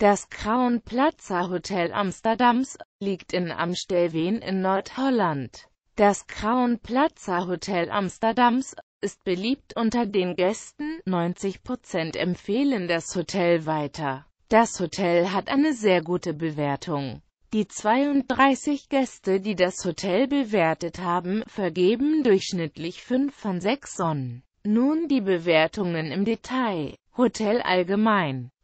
Das Crown Plaza Hotel Amsterdams, liegt in Amstelveen in Nordholland. Das Crown Plaza Hotel Amsterdams ist beliebt unter den Gästen, 90% empfehlen das Hotel weiter. Das Hotel hat eine sehr gute Bewertung. Die 32 Gäste, die das Hotel bewertet haben, vergeben durchschnittlich 5 von 6 Sonnen. Nun die Bewertungen im Detail. Hotel allgemein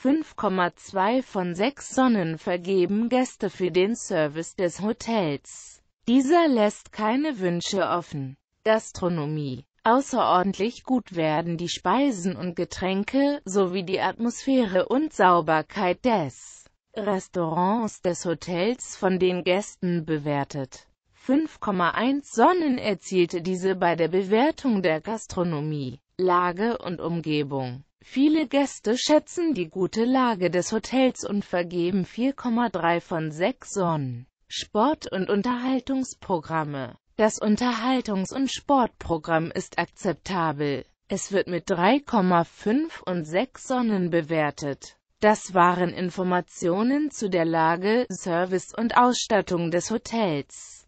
5,2 von 6 Sonnen vergeben Gäste für den Service des Hotels. Dieser lässt keine Wünsche offen. Gastronomie Außerordentlich gut werden die Speisen und Getränke, sowie die Atmosphäre und Sauberkeit des Restaurants des Hotels von den Gästen bewertet. 5,1 Sonnen erzielte diese bei der Bewertung der Gastronomie. Lage und Umgebung. Viele Gäste schätzen die gute Lage des Hotels und vergeben 4,3 von 6 Sonnen. Sport- und Unterhaltungsprogramme. Das Unterhaltungs- und Sportprogramm ist akzeptabel. Es wird mit 3,5 und 6 Sonnen bewertet. Das waren Informationen zu der Lage, Service und Ausstattung des Hotels.